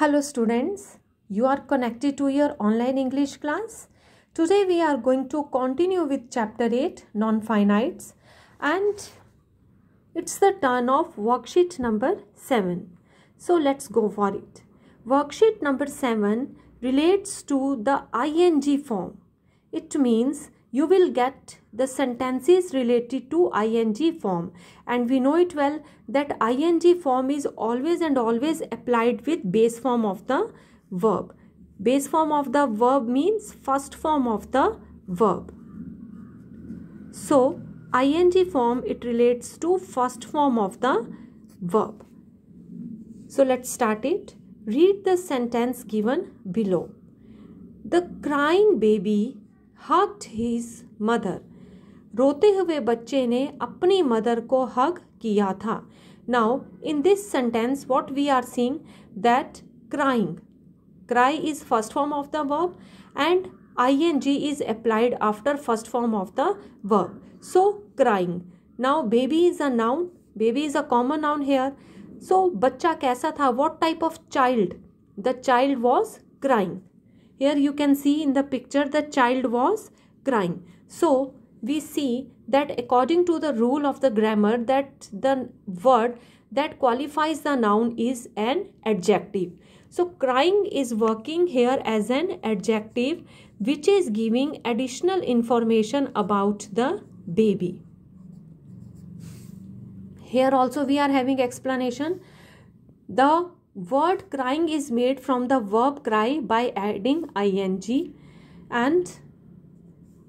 Hello students, you are connected to your online English class. Today we are going to continue with chapter 8 non-finites and it's the turn of worksheet number 7. So let's go for it. Worksheet number 7 relates to the ing form. It means you will get the sentences related to ing form and we know it well that ing form is always and always applied with base form of the verb. Base form of the verb means first form of the verb. So ing form it relates to first form of the verb. So let's start it. Read the sentence given below. The crying baby hugged his mother रोते हुए बच्चे ने अपनी mother को hug किया था now in this sentence what we are seeing that crying cry is first form of the verb and I N G is applied after first form of the verb so crying now baby is a noun baby is a common noun here so बच्चा कैसा था what type of child the child was crying Here you can see in the picture the child was crying. So we see that according to the rule of the grammar that the word that qualifies the noun is an adjective. So crying is working here as an adjective which is giving additional information about the baby. Here also we are having explanation. The Word crying is made from the verb cry by adding ing and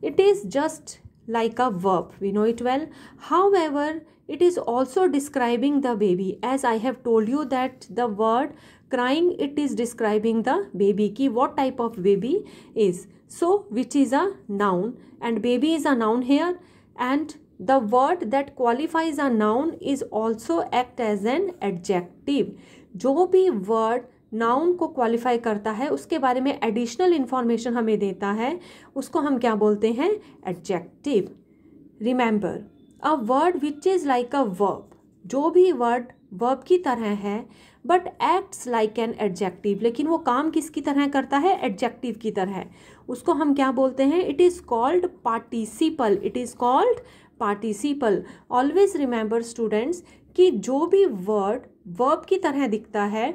it is just like a verb. We know it well. However, it is also describing the baby. As I have told you that the word crying, it is describing the baby ki what type of baby is. So, which is a noun and baby is a noun here and the word that qualifies a noun is also act as an adjective जो भी word noun को qualify करता है उसके बारे में additional information हमें देता है उसको हम क्या बोलते हैं adjective remember a word which is like a verb जो भी वर्ड वर्ब की तरह है but acts like an adjective लेकिन वो काम किसकी तरह करता है एडजेक्टिव की तरह उसको हम क्या बोलते हैं it is called participle it is called participle always remember students कि जो भी वर्ड वर्ब की तरह दिखता है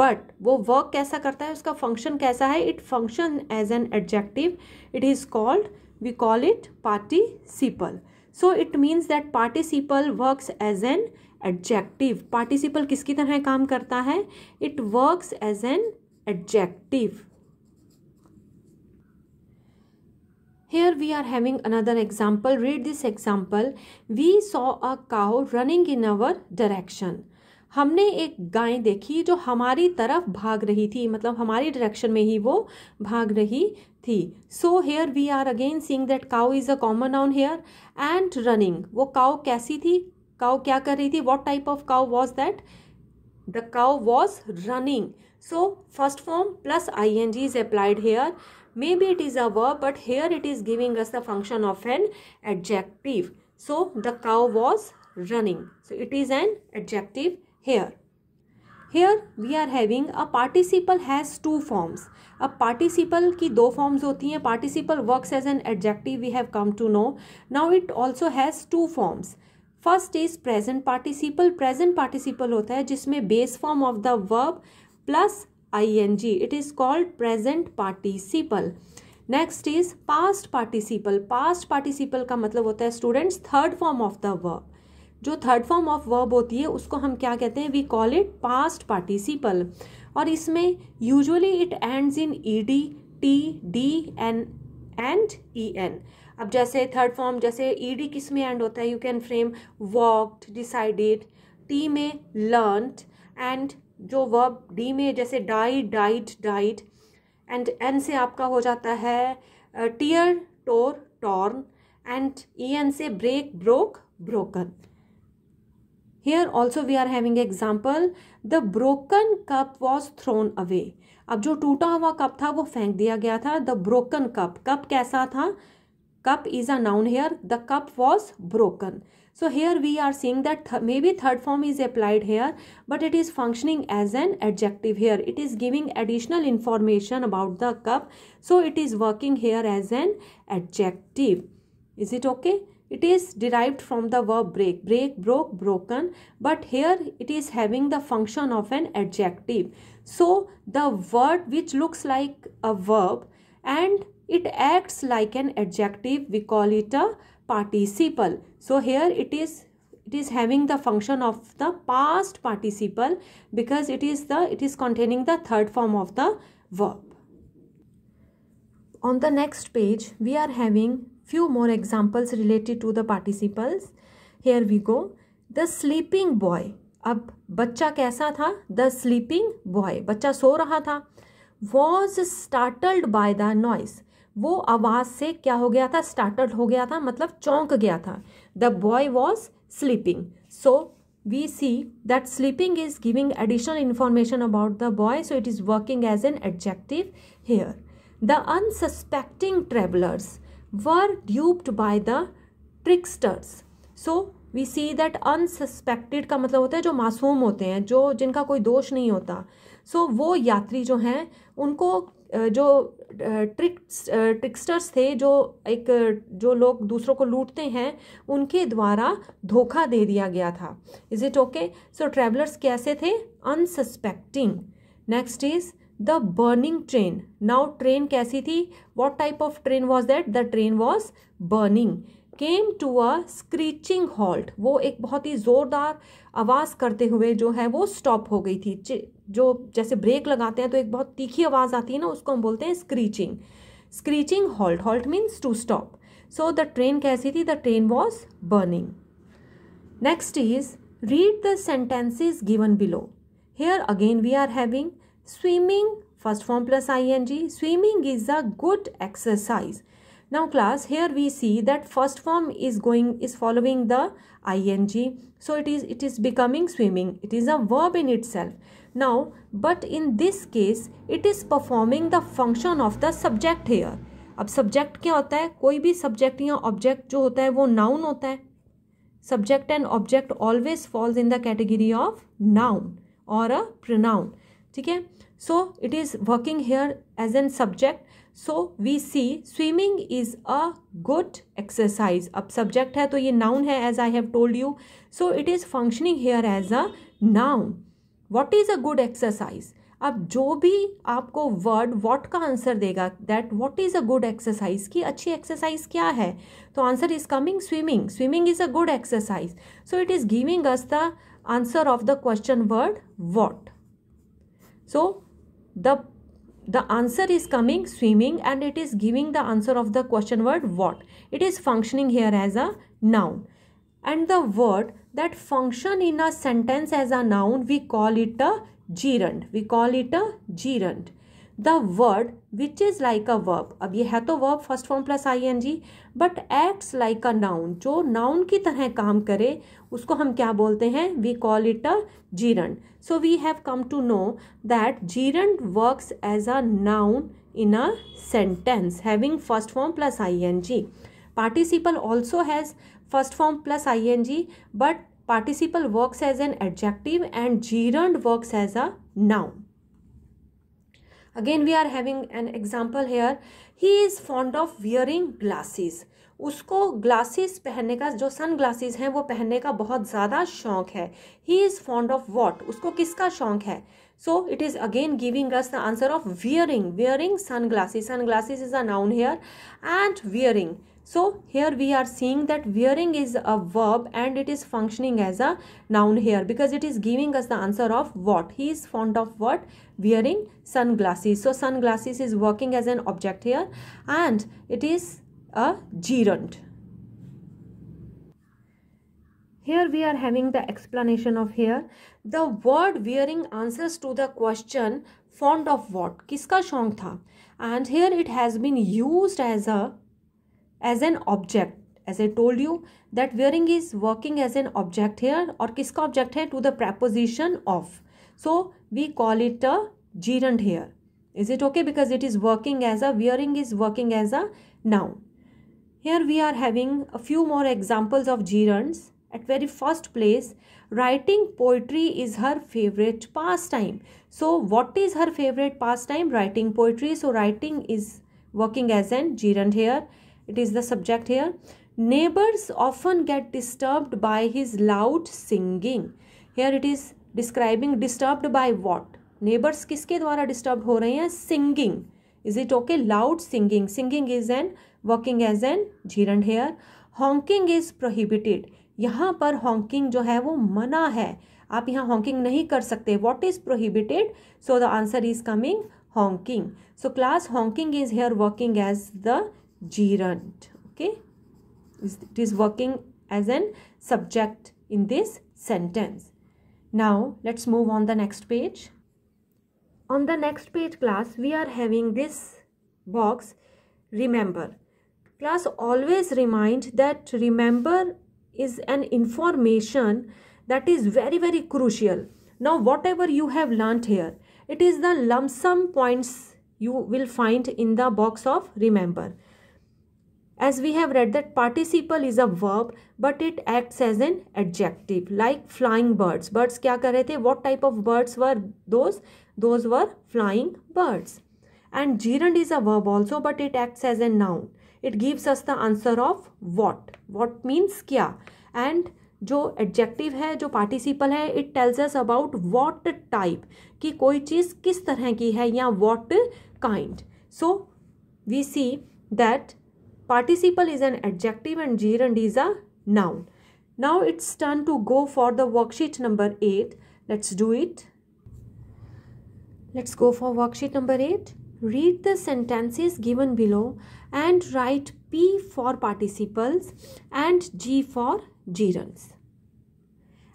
बट वो वर्क कैसा करता है उसका फंक्शन कैसा है it function as an adjective it is called we call it participle so it means that participle works as an adjective participle किसकी तरह काम करता है it works as an adjective Here we are having another example. Read this example. We saw a cow running in our direction. हमने एक गाय देखी जो हमारी तरफ भाग रही थी मतलब हमारी डायरेक्शन में ही वो भाग रही थी so here we are again seeing that cow is a common noun here and running वो काउ कैसी थी काउ क्या कर रही थी what type of cow was that the cow was running So first form plus ing is applied here. Maybe it is a verb, but here it is giving us the function of an adjective. So the cow was running. So it is an adjective here. Here we are having a participle has two forms. A participle ki do forms hoti hai. Participle works as an adjective we have come to know. Now it also has two forms. First is present participle. Present participle hota hai jisme base form of the verb. plus ing. It is called present participle. Next is past participle past participle का मतलब होता है students third form of the verb जो third form of verb होती है उसको हम क्या कहते हैं we call it past participle और इसमें usually it ends in E D T D N and E N अब जैसे थर्ड फॉर्म जैसे ई डी किस में एंड होता है you can frame walked decided T में लर्नड एंड जो वर्ब डी में जैसे die died died and N से आपका हो जाता है tear tore torn and E N से break broke broken here also we are having example the broken cup was thrown away अब जो टूटा हुआ कप था वो फेंक दिया गया था द ब्रोकन कप कप कैसा था cup is a noun here the cup was broken So here we are seeing that th maybe third form is applied here but it is functioning as an adjective here. It is giving additional information about the cup. So it is working here as an adjective. Is it okay? It is derived from the verb break. Break, broke, broken. But here it is having the function of an adjective. So the word which looks like a verb and it acts like an adjective we call it a participle so here it is it is having the function of the past participle because it is the it is containing the third form of the verb on the next page we are having few more examples related to the participles here we go the sleeping boy अब बच्चा कैसा था The sleeping boy. बच्चा सो रहा था Was startled by the noise. वो आवाज से क्या हो गया था स्टार्टर्ड हो गया था मतलब चौंक गया था the boy was sleeping so we see that sleeping is giving additional information about the boy so it is working as an adjective here the unsuspecting travellers were duped by the tricksters so we see that unsuspected का मतलब होता है जो मासूम होते हैं जो जिनका कोई दोष नहीं होता सो so, वो यात्री जो हैं उनको जो ट्रिक्स ट्रिक्सटर्स थे जो एक जो लोग दूसरों को लूटते हैं उनके द्वारा धोखा दे दिया गया था is it okay so travellers कैसे थे unsuspecting next is the burning train now train कैसी थी what type of train was that the train was burning came to a screeching halt वो एक बहुत ही ज़ोरदार आवाज़ करते हुए जो है वो स्टॉप हो गई थी जो जैसे ब्रेक लगाते हैं तो एक बहुत तीखी आवाज़ आती है ना उसको हम बोलते हैं screeching screeching halt halt means to stop so the train कैसी थी the train was burning next is read the sentences given below here again we are having swimming first form plus I N G swimming is a good exercise Now class here we see that first form is going is following the ing. So it is it is becoming swimming. It is a verb in itself. Now but in this case it is performing the function of the subject here. अब subject क्या होता है कोई भी subject या object जो होता है वो नाउन होता है subject and object always falls in the category of noun और अ ठीक है so it is working here as an subject so we see swimming is a good exercise अब सब्जेक्ट है तो ये नाउन है as I have told you so it is functioning here as a noun what is a good exercise अब जो भी आपको word what का आंसर देगा that what is a good exercise की अच्छी एक्सरसाइज क्या है तो answer is coming swimming swimming is a good exercise so it is giving us the answer of the question word what so the the answer is coming swimming and it is giving the answer of the question word what it is functioning here as a noun and the word that function in a sentence as a noun we call it a gerund we call it a gerund the word which is like a verb अब ये है तो verb first form plus ing but acts like a noun जो noun की तरह काम करे उसको हम क्या बोलते हैं we call it a gerund so we have come to know that gerund works as a noun in a sentence having first form plus I N G participle also has first form plus I N G but participle works as an adjective and gerund works as a noun again we are having an example here he is fond of wearing glasses उसको glasses पहनने का जो sun glasses हैं वो पहनने का बहुत ज़्यादा शौक है he is fond of what उसको किसका शौक है so it is again giving us the answer of wearing wearing sunglasses sunglasses is a noun here and wearing so here we are seeing that wearing is a verb and it is functioning as a noun here because it is giving us the answer of what he is fond of what wearing sunglasses so sun sunglasses is working as an object here and it is a gerund. Here we are having the explanation of here. The word wearing answers to the question fond of what? Kiska shong tha? And here it has been used as a as an object. As I told you that wearing is working as an object here or kiska object hai to the preposition of. So we call it a gerund here. Is it okay? Because it is working as a wearing is working as a noun. Here we are having a few more examples of gerunds. At very first place, writing poetry is her favorite pastime. So what is her favorite pastime? Writing poetry. So writing is working as an gerund here. It is the subject here. Neighbors often get disturbed by his loud singing. Here it is describing disturbed by what? Neighbors किसके द्वारा disturbed हो रहे हैं Singing. Is it okay loud singing singing is an working as an gerund here honking is prohibited यहाँ पर honking जो है वो मना है आप यहाँ हॉन्किंग नहीं कर सकते what is prohibited so the answer is coming honking so class honking is here working as the gerund okay it is working as an subject in this sentence now let's move on the next page on the next page class we are having this box remember class always remind that remember is an information that is very very crucial now whatever you have learnt here it is the lump sum points you will find in the box of remember as we have read that participle is a verb but it acts as an adjective like flying birds birds kya kar rahe the what type of birds were those those were flying birds. And gerund is a verb also but it acts as a noun. It gives us the answer of what. What means kya. And जो adjective है जो participle है it tells us about what type कि कोई चीज़ किस तरह की है या what kind so we see that participle is an adjective and gerund is a noun now it's turn to go for the worksheet number eight let's do it Let's go for worksheet number 8. Read the sentences given below and write P for participles and G for gerunds.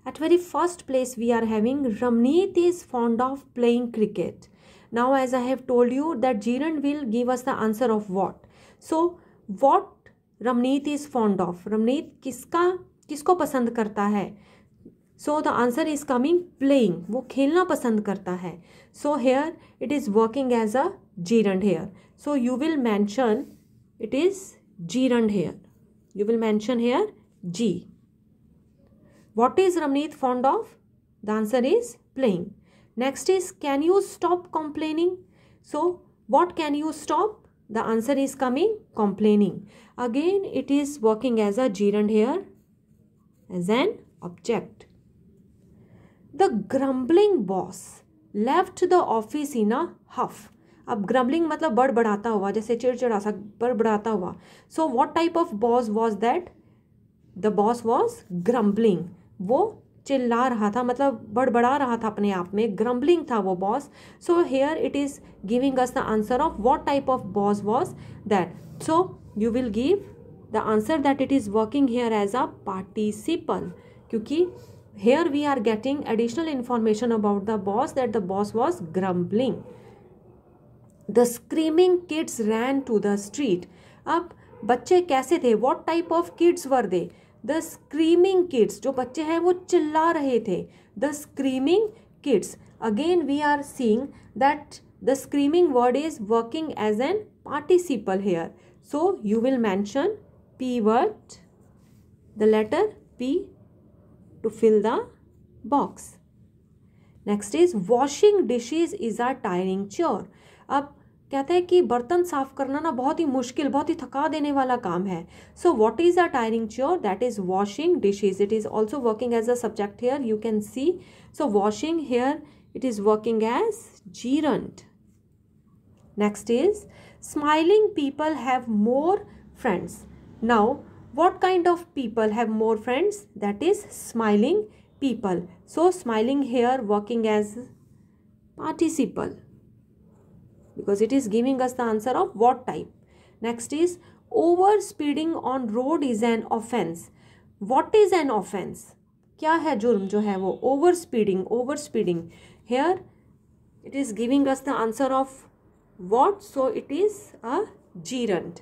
At very first place we are having Ramneet is fond of playing cricket. Now as I have told you that gerund will give us the answer of what. So what Ramneet is fond of. Ramneet किसका किसको पसंद करता है so the answer is coming playing वो खेलना पसंद करता है so here it is working as a gerund here so you will mention it is gerund here you will mention here G what is Ramneet fond of the answer is playing next is can you stop complaining so what can you stop the answer is coming complaining again it is working as a gerund hair as an object the grumbling boss left the office in a huff अब grumbling मतलब बड़बड़ाता हुआ जैसे चिड़चिड़ा सा बड़बड़ाता हुआ so what type of boss was that the boss was grumbling वो चिल्ला रहा था मतलब बड़बड़ा रहा था अपने आप में ग्रम्बलिंग था वो boss so here it is giving us the answer of what type of boss was that so you will give the answer that it is working here as a participle क्योंकि here we are getting additional information about the boss that the boss was grumbling the screaming kids ran to the street Up, बच्चे what type of kids were they the screaming kids जो बच्चे हैं वो चिल्ला रहे थे the screaming kids again we are seeing that the screaming word is working as an participle here so you will mention p word the letter p to fill the box. Next is washing dishes is are tiring chore अब कहते हैं कि बर्तन साफ करना ना बहुत ही मुश्किल बहुत ही थका देने वाला काम है so what is a tiring chore that is washing dishes it is also working as a subject here you can see so washing here it is working as gerund next is smiling people have more friends now what kind of people have more friends that is smiling people so smiling here working as participle because it is giving us the answer of what type next is over speeding on road is an offense what is an offense क्या है जुर्म जो है वो over speeding over speeding here it is giving us the answer of what. So it is a gerund.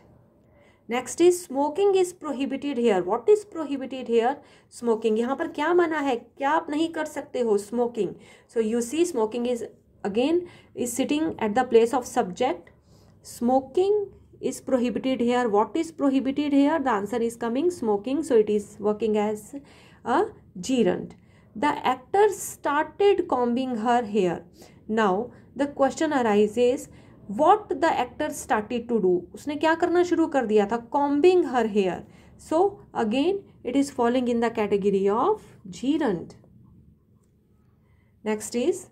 Next is smoking is prohibited here What is is prohibited here smoking यहाँ पर क्या मना है क्या आप नहीं कर सकते हो smoking so you see smoking is again is sitting at the place of subject smoking is prohibited here what is prohibited here the answer is coming smoking so it is working as a gerund the actor started combing her hair now the question arises what the actor started to do उसने क्या करना शुरू कर दिया था combing her hair so again it is following in the category of gerund next is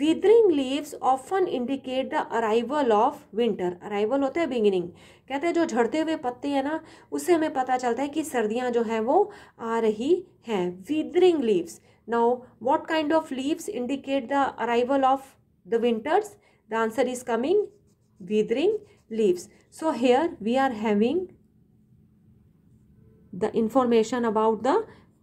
withering leaves often indicate the arrival of winter arrival होता है beginning कहते हैं जो झड़ते हुए पत्ते हैं ना उससे हमें पता चलता है कि सर्दियाँ जो हैं वो आ रही हैं withering leaves now what kind of leaves indicate the arrival of the winters the answer is coming withering leaves so here we are having the information about the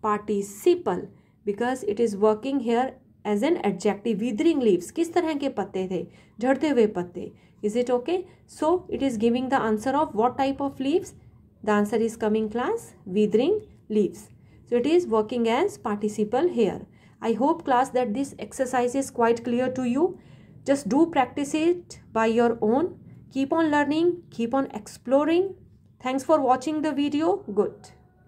participle because it is working here as an adjective withering leaves kis tarah ke patte the jhadte hue patte is it okay so it is giving the answer of what type of leaves the answer is coming class withering leaves so it is working as participle here i hope class that this exercise is quite clear to you just do practice it by your own keep on learning keep on exploring thanks for watching the video good